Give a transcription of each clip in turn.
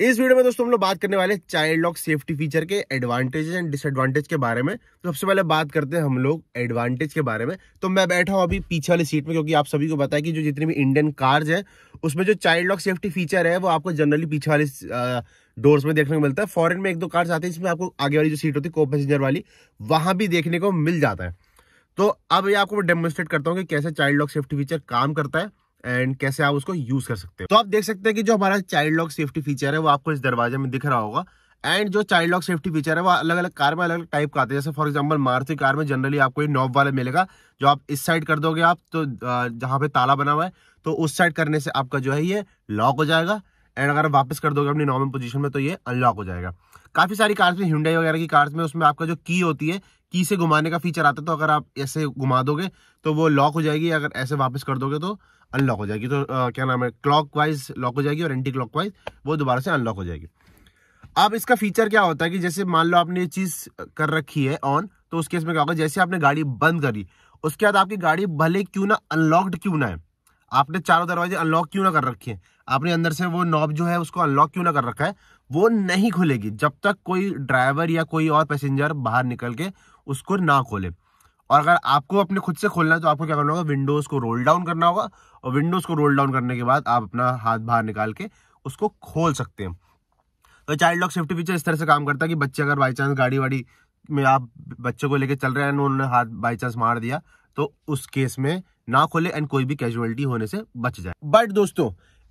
इस वीडियो में दोस्तों हम लोग बात करने वाले चाइल्ड लॉक सेफ्टी फीचर के एडवांटेजेस एंड डिसएडवांटेज के बारे में तो सबसे पहले बात करते हैं हम लोग एडवांटेज के बारे में तो मैं बैठा हूँ अभी पीछे वाली सीट में क्योंकि आप सभी को पता है कि जो जितनी भी इंडियन कार्स है उसमें जो चाइल्ड लॉक सेफ्टी फीचर है वो आपको जनरली पीछे वाली डोर्स में देखने को मिलता है फॉरन में एक दो कार्स आती है जिसमें आपको आगे वाली जो सीट होती है को पैसेंजर वाली वहां भी देखने को मिल जाता है तो अब ये आपको मैं डेमोस्ट्रेट करता हूँ कि कैसे चाइल्ड लॉक सेफ्टी फीचर काम करता है एंड कैसे आप उसको यूज कर सकते हो तो आप देख सकते हैं कि जो हमारा चाइल्ड लॉक सेफ्टी फीचर है वो आपको इस दरवाजे में दिख रहा होगा एंड जो चाइल्ड लॉक सेफ्टी फीचर है वो अलग अलग कार में अलग अलग टाइप का आते हैं जैसे फॉर एग्जांपल मारुति कार में जनरली आपको ये नॉब वाला मिलेगा जो आप इस साइड कर दोगे आप तो जहाँ पे ताला बना हुआ है तो उस साइड करने से आपका जो है ये लॉक हो जाएगा एंड अगर आप वापस कर दोगे अपनी नॉर्मल पोजीशन में तो ये अनलॉक हो जाएगा काफ़ी सारी कार्स में हिंडाई वगैरह की कार्स में उसमें आपका जो की होती है की से घुमाने का फीचर आता है तो अगर आप ऐसे घुमा दोगे तो वो लॉक हो जाएगी अगर ऐसे वापस कर दोगे तो अनलॉक हो जाएगी तो आ, क्या नाम है क्लॉक वाइज लॉक हो जाएगी और एंटी क्लॉक वाइज वो दोबारा से अनलॉक हो जाएगी अब इसका फीचर क्या होता है कि जैसे मान लो आपने ये चीज़ कर रखी है ऑन तो उस केस में क्या होगा जैसे आपने गाड़ी बंद करी उसके बाद आपकी गाड़ी भले क्यों ना अनलॉकड क्यों ना है आपने चारों दरवाजे अनलॉक क्यों ना कर रखे हैं आपने अंदर से वो नॉब जो है उसको अनलॉक क्यों ना कर रखा है वो नहीं खुलेगी जब तक कोई ड्राइवर या कोई और पैसेंजर बाहर निकल के उसको ना खोले और अगर आपको अपने खुद से खोलना है तो आपको क्या करना होगा विंडोज़ को रोल डाउन करना होगा और विंडोज़ को रोल डाउन करने के बाद आप अपना हाथ बाहर निकाल के उसको खोल सकते हैं तो चाइल्ड लॉक सेफ्टी फीचर इस तरह से काम करता है कि बच्चे अगर बाई चांस गाड़ी वाड़ी में आप बच्चे को लेके चल रहे हैं उन्होंने हाथ बाई चांस मार दिया तो उस केस में ना खोले एंड कोई भी कैजुअलिटी होने से बच जाए बट दोस्तों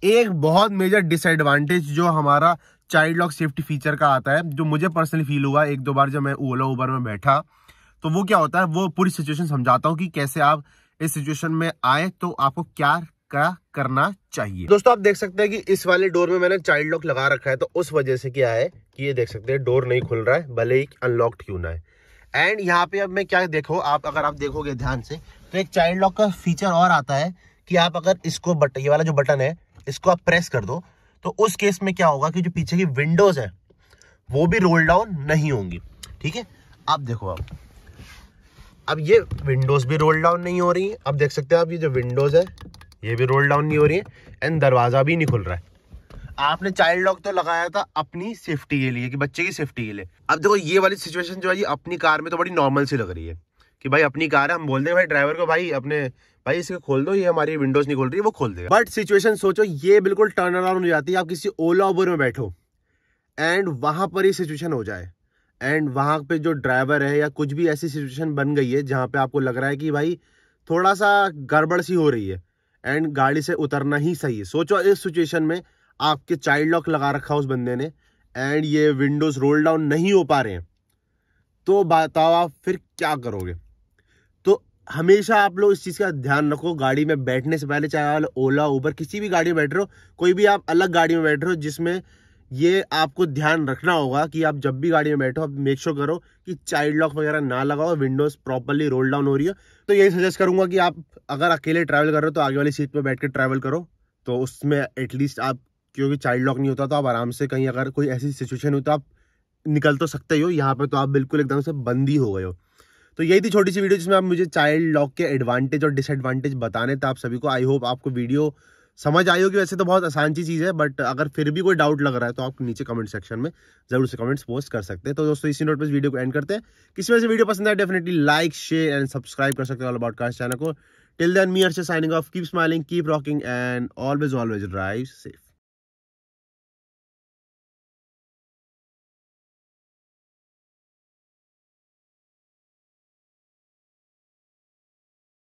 एक बहुत मेजर डिसएडवांटेज जो हमारा चाइल्ड लॉक सेफ्टी फीचर का आता है जो मुझे पर्सनली फील हुआ एक दो बार जब मैं ओला उबर में बैठा तो वो क्या होता है वो पूरी सिचुएशन समझाता हूँ कि कैसे आप इस सिचुएशन में आए तो आपको क्या क्या करना चाहिए दोस्तों आप देख सकते हैं कि इस वाले डोर में मैंने चाइल्ड लॉक लगा रखा है तो उस वजह से क्या है कि ये देख सकते हैं डोर नहीं खुल रहा है भले ही अनलॉक क्यों ना है एंड यहाँ पे अब मैं क्या देखो आप अगर आप देखोगे ध्यान से तो एक चाइल्ड लॉक का फीचर और आता है कि आप अगर इसको बटन ये वाला जो बटन है इसको आप प्रेस कर दो तो उस केस में क्या होगा कि जो पीछे की विंडोज है वो भी रोल डाउन नहीं होंगी ठीक है आप देखो आप अब ये विंडोज भी रोल डाउन नहीं हो रही है अब देख सकते हैं आप ये जो विंडोज है ये भी रोल डाउन नहीं हो रही है एंड दरवाज़ा भी नहीं खुल रहा है आपने चाइल्ड लॉक तो लगाया था अपनी सेफ्टी के लिए कि बच्चे की सेफ्टी के लिए अब देखो ये वाली सिचुएशन जो है ये अपनी कार में तो बड़ी नॉर्मल सी लग रही है कि भाई अपनी कार है हम बोल दें भाई ड्राइवर को भाई अपने भाई इसको खोल दो ये हमारी विंडोज नहीं खोल रही वो खोल दे बट सिचुएशन सोचो ये बिल्कुल टर्न अराउंड हो जाती है आप किसी ओला उबर में बैठो एंड वहाँ पर ये सिचुएशन हो जाए एंड वहाँ पे जो ड्राइवर है या कुछ भी ऐसी सिचुएशन बन गई है जहाँ पे आपको लग रहा है कि भाई थोड़ा सा गड़बड़ सी हो रही है एंड गाड़ी से उतरना ही सही है सोचो इस सिचुएशन में आपके चाइल्ड लॉक लगा रखा उस बंदे ने एंड ये विंडोज़ रोल डाउन नहीं हो पा रहे हैं तो बताओ आप फिर क्या करोगे तो हमेशा आप लोग इस चीज़ का ध्यान रखो गाड़ी में बैठने से पहले चाहे ओला उबर किसी भी गाड़ी में बैठ रहे हो कोई भी आप अलग गाड़ी में बैठ रहे हो जिसमें ये आपको ध्यान रखना होगा कि आप जब भी गाड़ी में बैठो आप मेक श्योर करो कि चाइल्ड लॉक वगैरह ना लगाओ विंडोज प्रॉपरली रोल डाउन हो रही हो तो यही सजेस्ट करूंगा कि आप अगर अकेले ट्रैवल कर रहे हो तो आगे वाली सीट पर बैठ कर ट्रैवल करो तो उसमें एटलीस्ट आप क्योंकि चाइल्ड लॉक नहीं होता तो आप आराम से कहीं अगर कोई ऐसी सिचुएशन हो तो आप निकल तो सकते ही हो यहाँ पर तो आप बिल्कुल एकदम से बंदी हो गए हो तो यही थी छोटी सी वीडियो जिसमें आप मुझे चाइल्ड लॉक के एडवांटेज और डिसएडवांटेज बताने थे आप सभी को आई होप आपको वीडियो समझ आई होगी वैसे तो बहुत आसान सी चीज़ है बट अगर फिर भी कोई डाउट लग रहा है तो आप नीचे कमेंट सेक्शन में जरूर से कमेंट्स पोस्ट कर सकते हैं तो दोस्तों इसी नोट पर वीडियो को एंड करते हैं किसी वजह से वीडियो पसंद है definitely like share and subscribe कर सकते हैं ऑल कास्ट चैनल को till then me Arshe signing off keep smiling keep rocking and always always drive safe